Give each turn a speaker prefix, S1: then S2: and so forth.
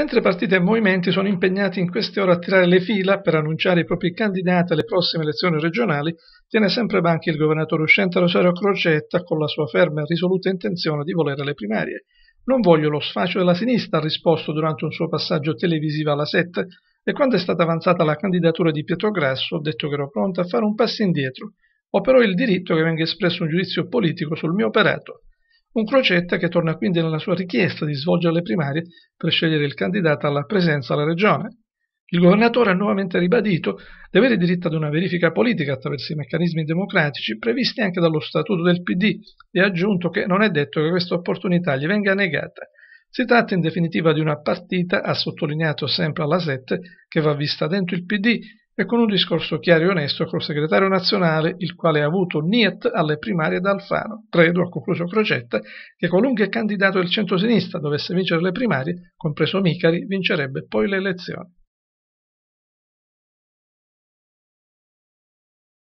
S1: Mentre partite e movimenti sono impegnati in queste ore a tirare le fila per annunciare i propri candidati alle prossime elezioni regionali, tiene sempre banchi il governatore uscente Rosario Crocetta con la sua ferma e risoluta intenzione di volere le primarie. Non voglio lo sfascio della sinistra, ha risposto durante un suo passaggio televisivo alla 7, e quando è stata avanzata la candidatura di Pietro Grasso ho detto che ero pronto a fare un passo indietro. Ho però il diritto che venga espresso un giudizio politico sul mio operato. Un Crocetta che torna quindi nella sua richiesta di svolgere le primarie per scegliere il candidato alla presenza alla regione. Il governatore ha nuovamente ribadito di avere diritto ad una verifica politica attraverso i meccanismi democratici previsti anche dallo Statuto del PD e ha aggiunto che non è detto che questa opportunità gli venga negata. Si tratta in definitiva di una partita, ha sottolineato sempre alla Sette, che va vista dentro il PD e con un discorso chiaro e onesto col segretario nazionale, il quale ha avuto niet alle primarie da Alfano. Credo, ha concluso Crocetta, che qualunque candidato del centro-sinistra dovesse vincere le primarie, compreso Micari,
S2: vincerebbe poi le elezioni.